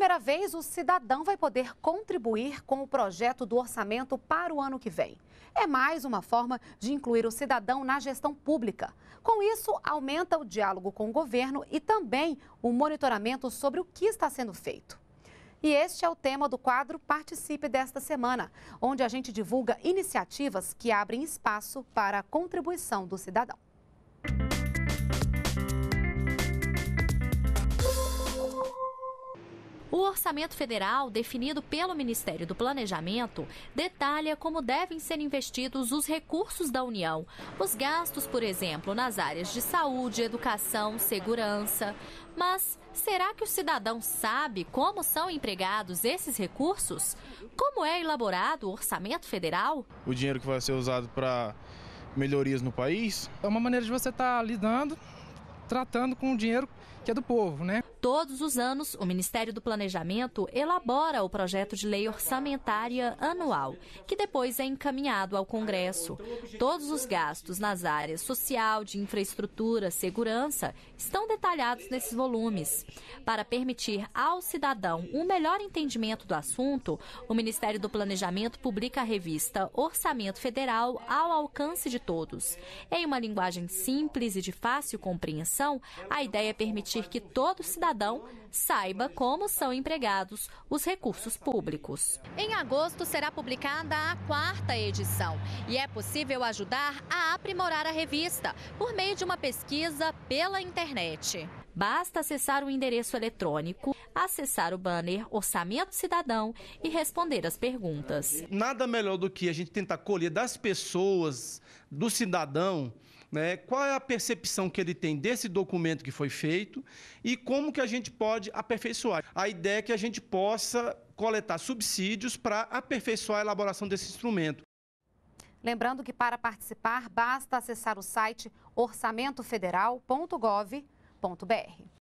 primeira vez, o cidadão vai poder contribuir com o projeto do orçamento para o ano que vem. É mais uma forma de incluir o cidadão na gestão pública. Com isso, aumenta o diálogo com o governo e também o monitoramento sobre o que está sendo feito. E este é o tema do quadro Participe desta semana, onde a gente divulga iniciativas que abrem espaço para a contribuição do cidadão. O orçamento federal, definido pelo Ministério do Planejamento, detalha como devem ser investidos os recursos da União. Os gastos, por exemplo, nas áreas de saúde, educação, segurança. Mas será que o cidadão sabe como são empregados esses recursos? Como é elaborado o orçamento federal? O dinheiro que vai ser usado para melhorias no país é uma maneira de você estar tá lidando tratando com o dinheiro que é do povo, né? Todos os anos, o Ministério do Planejamento elabora o projeto de lei orçamentária anual, que depois é encaminhado ao Congresso. Todos os gastos nas áreas social, de infraestrutura, segurança, estão detalhados nesses volumes. Para permitir ao cidadão um melhor entendimento do assunto, o Ministério do Planejamento publica a revista Orçamento Federal ao alcance de todos, em uma linguagem simples e de fácil compreensão a ideia é permitir que todo cidadão saiba como são empregados os recursos públicos. Em agosto será publicada a quarta edição e é possível ajudar a aprimorar a revista por meio de uma pesquisa pela internet. Basta acessar o endereço eletrônico, acessar o banner Orçamento Cidadão e responder as perguntas. Nada melhor do que a gente tentar colher das pessoas, do cidadão, né, qual é a percepção que ele tem desse documento que foi feito e como que a gente pode aperfeiçoar. A ideia é que a gente possa coletar subsídios para aperfeiçoar a elaboração desse instrumento. Lembrando que para participar basta acessar o site orçamentofederal.gov.br.